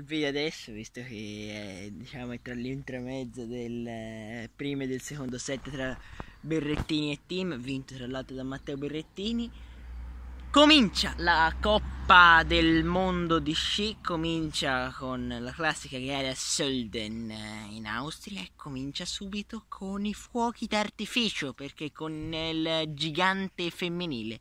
il video adesso visto che è, diciamo, è tra l'intramezzo del eh, primo e del secondo set tra Berrettini e team vinto tra l'altro da Matteo Berrettini comincia la coppa del mondo di sci comincia con la classica gara a Sölden eh, in Austria e comincia subito con i fuochi d'artificio perché con il gigante femminile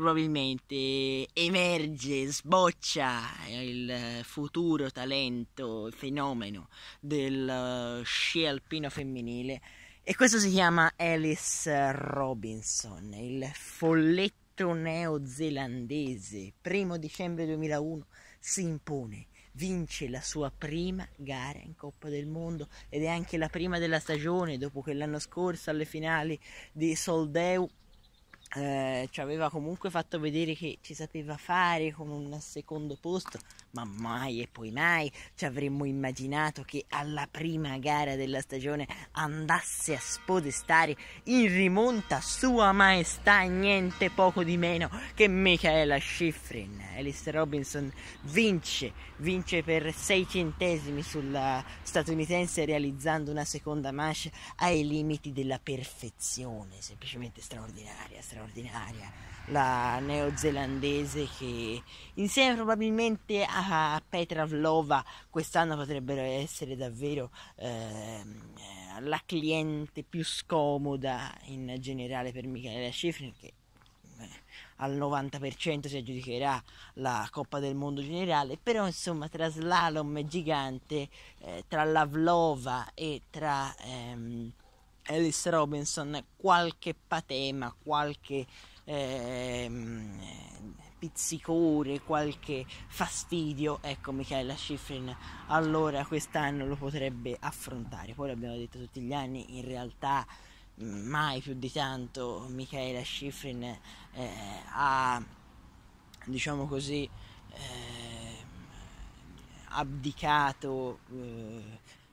probabilmente emerge, sboccia il futuro talento, il fenomeno del eh, sci alpino femminile. E questo si chiama Alice Robinson, il folletto neozelandese. Primo dicembre 2001 si impone vince la sua prima gara in Coppa del Mondo ed è anche la prima della stagione dopo che l'anno scorso alle finali di Soldeu eh, ci aveva comunque fatto vedere che ci sapeva fare con un secondo posto ma mai e poi mai ci avremmo immaginato che alla prima gara della stagione andasse a spodestare in rimonta sua maestà niente poco di meno che Michaela Schifrin. Alice Robinson vince, vince per 6 centesimi sulla statunitense realizzando una seconda manche ai limiti della perfezione, semplicemente straordinaria, straordinaria. La neozelandese che insieme probabilmente a Petra Vlova quest'anno potrebbero essere davvero ehm, eh, la cliente più scomoda in generale per Michele Schifrin che eh, al 90% si aggiudicherà la Coppa del Mondo generale, però insomma tra slalom gigante, eh, tra Vlova e tra ehm, Alice Robinson qualche patema, qualche ehm, pizzicore, qualche fastidio, ecco Michaela Schifrin allora quest'anno lo potrebbe affrontare. Poi l'abbiamo detto tutti gli anni, in realtà mm, mai più di tanto Michaela Schifrin eh, ha, diciamo così, eh, abdicato eh,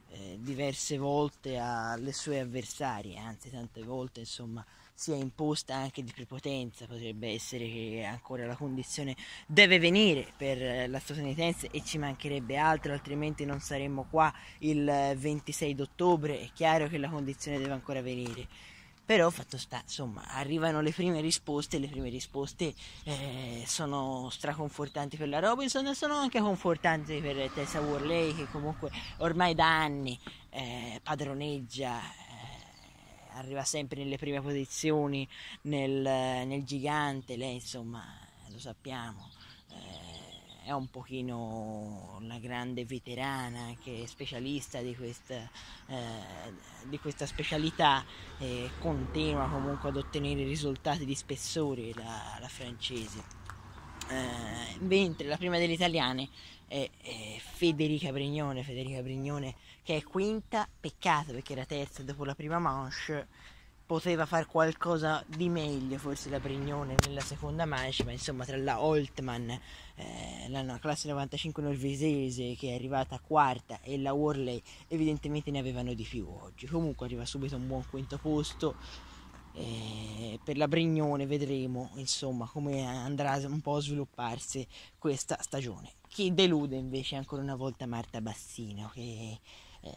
eh diverse volte alle sue avversarie, anzi tante volte insomma si è imposta anche di prepotenza, potrebbe essere che ancora la condizione deve venire per eh, la statunitense e ci mancherebbe altro, altrimenti non saremmo qua il 26 eh, d'ottobre, è chiaro che la condizione deve ancora venire. Però fatto sta, insomma, arrivano le prime risposte, le prime risposte eh, sono straconfortanti per la Robinson e sono anche confortanti per Tessa Worley che comunque ormai da anni eh, padroneggia arriva sempre nelle prime posizioni nel, nel gigante, lei insomma lo sappiamo, eh, è un pochino la grande veterana che è specialista di questa, eh, di questa specialità e continua comunque ad ottenere risultati di spessore la, la francese. Eh, mentre la prima delle italiane è, eh, Federica Brignone, Federica Brignone che è quinta, peccato perché era terza dopo la prima manche, poteva fare qualcosa di meglio forse da Brignone nella seconda manche, ma insomma tra la Holtman, eh, la no, classe 95 norvegese che è arrivata quarta e la Worley evidentemente ne avevano di più oggi, comunque arriva subito un buon quinto posto. Eh, per la Brignone vedremo insomma come andrà un po' a svilupparsi questa stagione. Chi delude invece ancora una volta Marta Bassino che eh,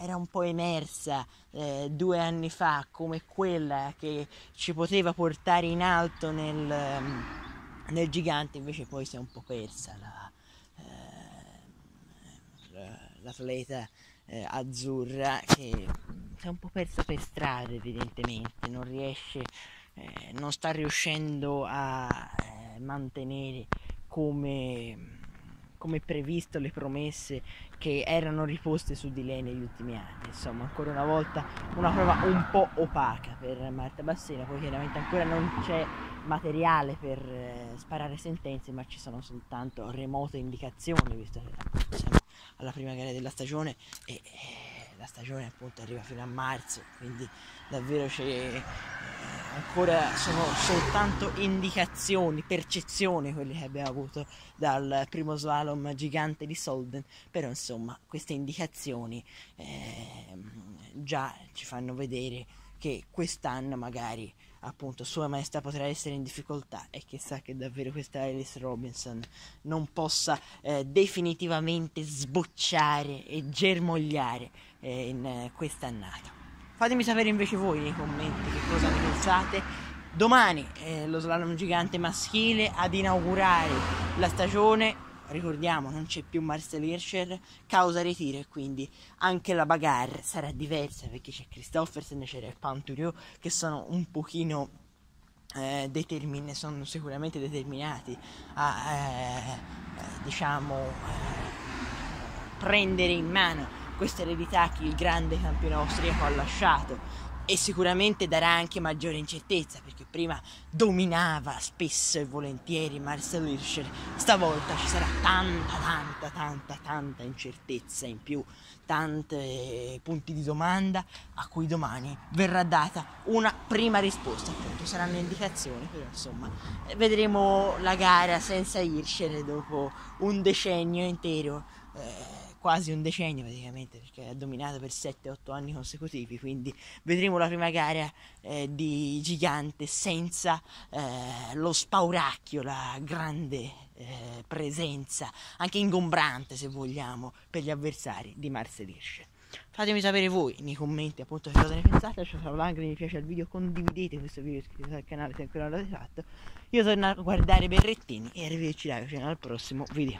era un po' emersa eh, due anni fa come quella che ci poteva portare in alto nel, mm, nel gigante, invece poi si è un po' persa la, eh, l'atleta eh, azzurra che si è un po' persa per strada evidentemente, non riesce, eh, non sta riuscendo a eh, mantenere come come previsto le promesse che erano riposte su di lei negli ultimi anni. Insomma, ancora una volta una prova un po' opaca per Marta Bassena, poi chiaramente ancora non c'è materiale per eh, sparare sentenze, ma ci sono soltanto remote indicazioni, visto che eh, siamo alla prima gara della stagione e, e eh, la stagione appunto arriva fino a marzo, quindi davvero c'è... Eh, ancora sono soltanto indicazioni, percezioni quelle che abbiamo avuto dal primo slalom gigante di Solden, però insomma queste indicazioni eh, già ci fanno vedere che quest'anno magari appunto Sua Maestà potrà essere in difficoltà e chissà che davvero questa Alice Robinson non possa eh, definitivamente sbocciare e germogliare eh, in eh, quest'annata. Fatemi sapere invece voi nei commenti che cosa ne pensate. Domani eh, lo slalom gigante maschile ad inaugurare la stagione. Ricordiamo, non c'è più Marcel Hirscher, causa ritiro e quindi anche la bagarre sarà diversa perché c'è Christoffersen e c'è Panturiot che sono un pochino eh, determin- sono sicuramente determinati a eh, eh diciamo eh, prendere in mano questa eredità che il grande campione austriaco ha lasciato e sicuramente darà anche maggiore incertezza perché prima dominava spesso e volentieri Marcel Hirscher stavolta ci sarà tanta tanta tanta tanta incertezza in più tanti punti di domanda a cui domani verrà data una prima risposta appunto saranno indicazioni però insomma vedremo la gara senza Hirscher dopo un decennio intero eh, quasi un decennio praticamente, perché ha dominato per 7-8 anni consecutivi, quindi vedremo la prima gara eh, di Gigante senza eh, lo spauracchio, la grande eh, presenza, anche ingombrante se vogliamo, per gli avversari di Marselisce. Fatemi sapere voi nei commenti appunto che cosa ne pensate, lasciate like mi piace al video, condividete questo video, iscrivetevi al canale se ancora non l'avete fatto. Io torno a guardare Berrettini e arrivederci live, fino al prossimo video.